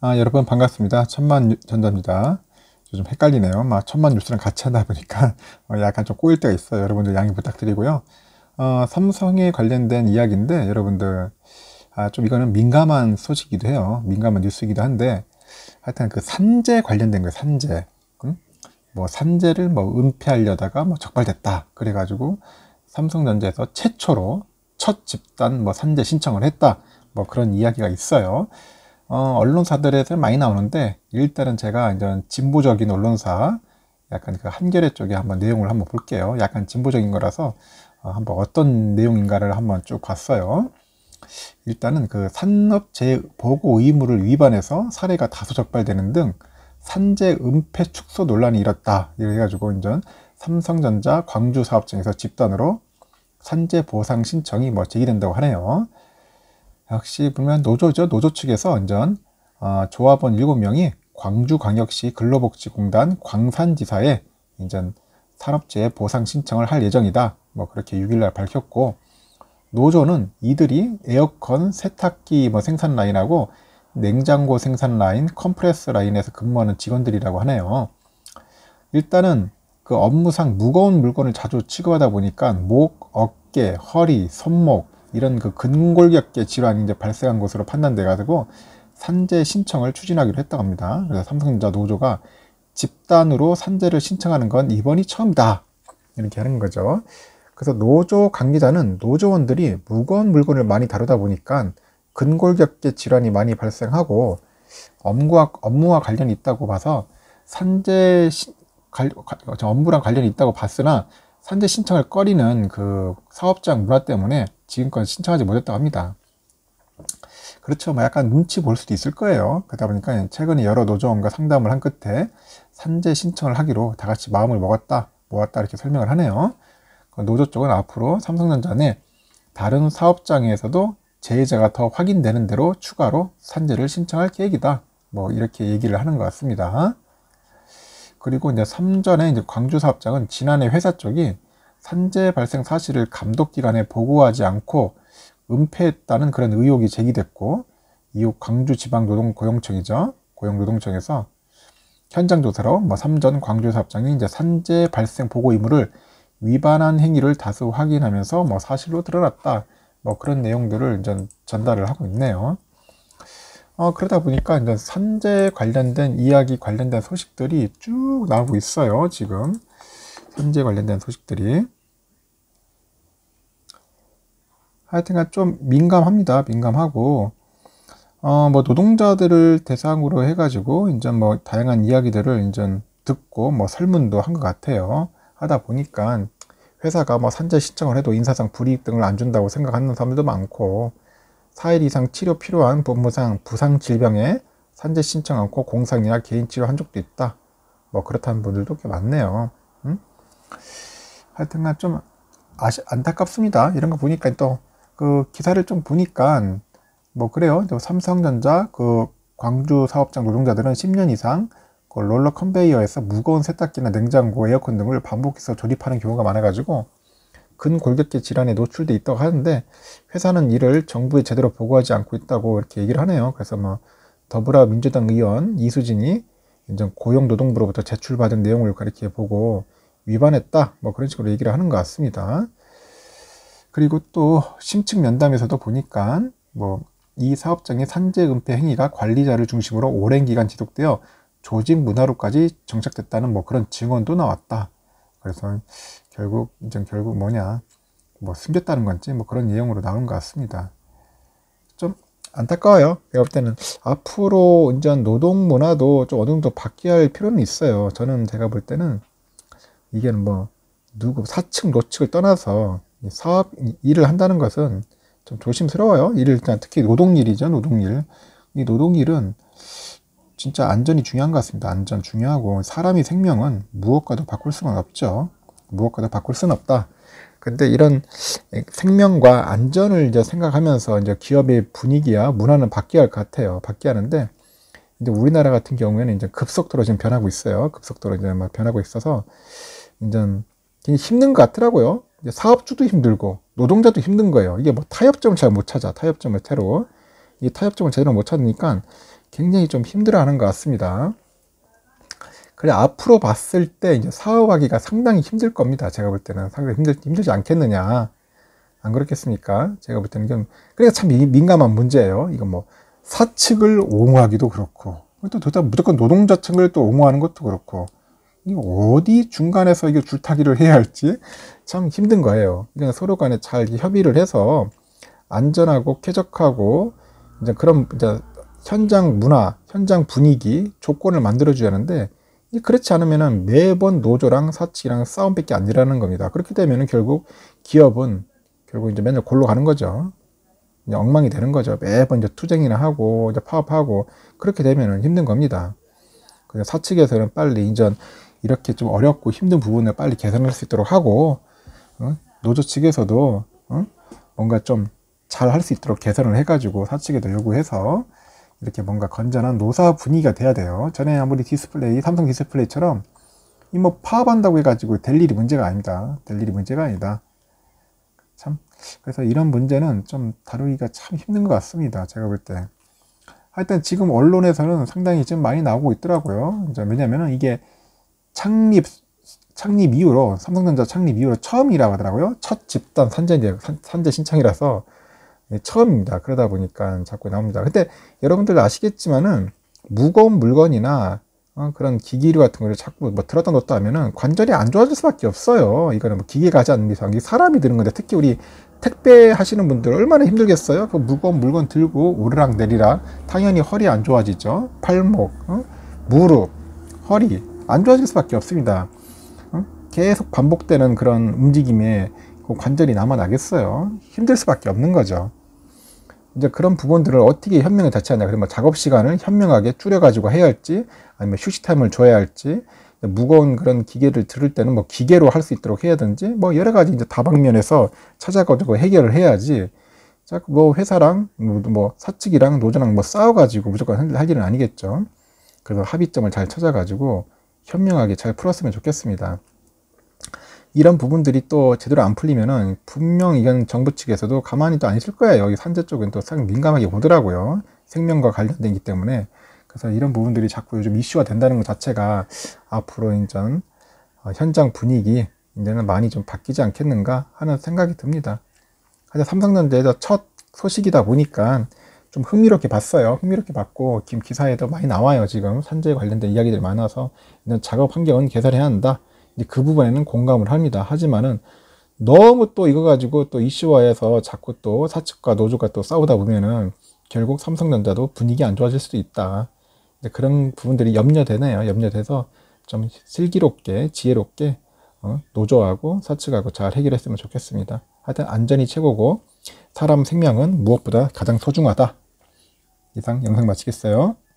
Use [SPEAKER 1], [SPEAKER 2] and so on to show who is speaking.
[SPEAKER 1] 아, 여러분 반갑습니다. 천만 전자입니다. 요즘 헷갈리네요. 막 천만 뉴스랑 같이 하다 보니까 어, 약간 좀 꼬일 때가 있어요. 여러분들 양해 부탁드리고요. 어, 삼성에 관련된 이야기인데 여러분들 아, 좀 이거는 민감한 소식이기도 해요. 민감한 뉴스이기도 한데 하여튼 그 산재 관련된 거예요. 산재. 응? 뭐 산재를 뭐 은폐하려다가 뭐 적발됐다. 그래가지고 삼성전자에서 최초로 첫 집단 뭐 산재 신청을 했다. 뭐 그런 이야기가 있어요. 어, 언론사들에서 많이 나오는데 일단은 제가 이제 진보적인 언론사 약간 그 한겨레 쪽에 한번 내용을 한번 볼게요. 약간 진보적인 거라서 어, 한번 어떤 내용인가를 한번 쭉 봤어요. 일단은 그 산업재해 보고 의무를 위반해서 사례가 다수 적발되는 등 산재 은폐 축소 논란이 일었다. 이래가지고 이제 삼성전자 광주 사업장에서 집단으로 산재 보상 신청이 뭐 제기된다고 하네요. 역시 보면 노조죠. 노조 측에서 완전 어, 조합원 7명이 광주광역시 근로복지공단 광산지사에 이전 산업재해 보상 신청을 할 예정이다. 뭐 그렇게 6일날 밝혔고 노조는 이들이 에어컨, 세탁기 뭐 생산 라인하고 냉장고 생산 라인, 컴프레스 라인에서 근무하는 직원들이라고 하네요. 일단은 그 업무상 무거운 물건을 자주 취급하다 보니까 목, 어깨, 허리, 손목 이런 그 근골격계 질환이 이제 발생한 것으로 판단돼 가지고 산재 신청을 추진하기로 했다고 합니다. 그래서 삼성전자 노조가 집단으로 산재를 신청하는 건 이번이 처음이다. 이렇게 하는 거죠. 그래서 노조 관계자는 노조원들이 무거운 물건을 많이 다루다 보니까 근골격계 질환이 많이 발생하고 업무와, 업무와 관련이 있다고 봐서 산재 시, 갈, 업무랑 관련이 있다고 봤으나 산재 신청을 꺼리는 그 사업장 문화 때문에 지금껏 신청하지 못했다고 합니다. 그렇죠. 뭐 약간 눈치 볼 수도 있을 거예요. 그러다 보니까 최근에 여러 노조원과 상담을 한 끝에 산재 신청을 하기로 다 같이 마음을 먹었다, 모았다 이렇게 설명을 하네요. 그 노조 쪽은 앞으로 삼성전자 내 다른 사업장에서도 제의자가더 확인되는 대로 추가로 산재를 신청할 계획이다. 뭐 이렇게 얘기를 하는 것 같습니다. 그리고 이제 3전에 이제 광주 사업장은 지난해 회사 쪽이 산재 발생 사실을 감독 기관에 보고하지 않고 은폐했다는 그런 의혹이 제기됐고 이후 광주지방노동고용청이죠 고용노동청에서 현장 조사로 뭐 삼전 광주 사업장이 이제 산재 발생 보고 의무를 위반한 행위를 다수 확인하면서 뭐 사실로 드러났다 뭐 그런 내용들을 전달을 하고 있네요. 어, 그러다 보니까 이제 산재 관련된 이야기 관련된 소식들이 쭉 나오고 있어요. 지금 산재 관련된 소식들이 하여튼간 좀 민감합니다. 민감하고 어, 뭐 노동자들을 대상으로 해가지고 이제 뭐 다양한 이야기들을 이제 듣고 뭐 설문도 한 것 같아요. 하다 보니까 회사가 뭐 산재 신청을 해도 인사상 불이익 등을 안 준다고 생각하는 사람들도 많고 4일 이상 치료 필요한 법무상 부상 질병에 산재 신청 않고 공상이나 개인 치료 한 적도 있다. 뭐 그렇다는 분들도 꽤 많네요. 응? 하여튼간 아, 좀 아시, 안타깝습니다. 이런 거 보니까 또 그 기사를 좀 보니까 뭐 그래요. 삼성전자 그 광주 사업장 노동자들은 10년 이상 그 롤러 컨베이어에서 무거운 세탁기나 냉장고, 에어컨 등을 반복해서 조립하는 경우가 많아가지고 근골격계 질환에 노출돼 있다고 하는데 회사는 이를 정부에 제대로 보고하지 않고 있다고 이렇게 얘기를 하네요. 그래서 뭐 더불어민주당 의원 이수진이 이제 고용노동부로부터 제출받은 내용을 가리켜 보고 위반했다 뭐 그런 식으로 얘기를 하는 것 같습니다. 그리고 또 심층 면담에서도 보니까 뭐 이 사업장의 산재 은폐 행위가 관리자를 중심으로 오랜 기간 지속되어 조직 문화로까지 정착됐다는 뭐 그런 증언도 나왔다. 그래서 결국 이제 결국 뭐냐 뭐 숨겼다는 건지 뭐 그런 내용으로 나온 것 같습니다. 좀 안타까워요. 내가 볼 때는 앞으로 이제 노동 문화도 좀 어느 정도 바뀌어야 할 필요는 있어요. 저는 제가 볼 때는 이게 뭐 누구 사층 노측을 떠나서 사업 일을 한다는 것은 좀 조심스러워요. 일을 특히 노동일이죠. 노동일. 이 노동일은 진짜 안전이 중요한 것 같습니다. 안전 중요하고 사람이 생명은 무엇과도 바꿀 수는 없죠. 무엇과도 바꿀 수는 없다. 근데 이런 생명과 안전을 이제 생각하면서 이제 기업의 분위기와 문화는 바뀌어야 할 것 같아요. 바뀌어야 하는데 이제 우리나라 같은 경우에는 이제 급속도로 지금 변하고 있어요. 급속도로 이제 막 변하고 있어서 이제 힘든 것 같더라고요. 이제 사업주도 힘들고 노동자도 힘든 거예요. 이게 뭐 타협점을 잘 못 찾아. 타협점을 새로 이 타협점을 제대로 못 찾으니까 굉장히 좀 힘들어하는 것 같습니다. 그래 앞으로 봤을 때 이제 사업하기가 상당히 힘들 겁니다. 제가 볼 때는 상당히 힘들, 힘들지 않겠느냐. 안 그렇겠습니까? 제가 볼 때는 좀, 그러니까 참 민감한 문제예요. 이건 뭐, 사측을 옹호하기도 그렇고, 또 도대체 무조건 노동자 층을또 옹호하는 것도 그렇고, 이 어디 중간에서 이게 줄타기를 해야 할지 참 힘든 거예요. 그냥 그러니까 서로 간에 잘 협의를 해서 안전하고 쾌적하고, 이제 그런 이제 현장 문화, 현장 분위기, 조건을 만들어줘야 하는데, 그렇지 않으면 매번 노조랑 사측이랑 싸움밖에 안일라는 겁니다. 그렇게 되면 결국 기업은 결국 이제 맨날 골로 가는 거죠. 엉망이 되는 거죠. 매번 이제 투쟁이나 하고 이제 파업하고 그렇게 되면 힘든 겁니다. 그래서 사측에서는 빨리 이전 이렇게 좀 어렵고 힘든 부분을 빨리 개선할 수 있도록 하고 어? 노조 측에서도 어? 뭔가 좀 잘 할 수 있도록 개선을 해가지고 사측에도 요구해서 이렇게 뭔가 건전한 노사 분위기가 돼야 돼요. 전에 아무리 디스플레이, 삼성 디스플레이처럼 이 뭐 파업한다고 해가지고 될 일이 문제가 아닙니다. 될 일이 문제가 아니다. 참 그래서 이런 문제는 좀 다루기가 참 힘든 것 같습니다. 제가 볼 때. 하여튼 지금 언론에서는 상당히 좀 많이 나오고 있더라고요. 왜냐하면 이게 창립 창립 이후로 삼성전자 창립 이후로 처음이라고 하더라고요. 첫 집단 산재 산재 신청이라서 예, 처음입니다. 그러다 보니까 자꾸 나옵니다. 근데 여러분들 아시겠지만은 무거운 물건이나 어, 그런 기기류 같은 거를 자꾸 뭐 들었다 놓다 하면은 관절이 안 좋아질 수밖에 없어요. 이거는 뭐 기계가 하지 않는 이상 사람이 드는 건데 특히 우리 택배 하시는 분들 얼마나 힘들겠어요? 그 무거운 물건 들고 오르락 내리락 당연히 허리 안 좋아지죠. 팔목, 어? 무릎, 허리 안 좋아질 수밖에 없습니다. 어? 계속 반복되는 그런 움직임에 그 관절이 남아 나겠어요. 힘들 수밖에 없는 거죠. 이제 그런 부분들을 어떻게 현명히 자체하냐. 그러면 뭐 작업 시간을 현명하게 줄여가지고 해야 할지, 아니면 휴식 타임을 줘야 할지, 무거운 그런 기계를 들을 때는 뭐 기계로 할 수 있도록 해야든지, 뭐 여러 가지 이제 다방면에서 찾아가지고 해결을 해야지. 자꾸 뭐 회사랑 뭐, 뭐 사측이랑 노조랑 뭐 싸워가지고 무조건 할 일은 아니겠죠. 그래서 합의점을 잘 찾아가지고 현명하게 잘 풀었으면 좋겠습니다. 이런 부분들이 또 제대로 안 풀리면은 분명 이건 정부 측에서도 가만히 도안 있을 거예요. 여기 산재 쪽은 또 상당히 민감하게 보더라고요. 생명과 관련된기 때문에. 그래서 이런 부분들이 자꾸 요즘 이슈가 된다는 것 자체가 앞으로 인전 어, 현장 분위기 이제는 많이 좀 바뀌지 않겠는가 하는 생각이 듭니다. 하여 삼성전자에서 첫 소식이다 보니까 좀 흥미롭게 봤어요. 흥미롭게 봤고 김 기사에도 많이 나와요. 지금 산재 관련된 이야기들이 많아서 이런 작업 환경은 개선해야 한다. 그 부분에는 공감을 합니다. 하지만은 너무 또 이거 가지고 또 이슈화해서 자꾸 또 사측과 노조가 또 싸우다 보면은 결국 삼성전자도 분위기 안 좋아질 수도 있다. 그런 부분들이 염려되네요. 염려돼서 좀 슬기롭게 지혜롭게 어, 노조하고 사측하고 잘 해결했으면 좋겠습니다. 하여튼 안전이 최고고 사람 생명은 무엇보다 가장 소중하다. 이상 영상 마치겠어요.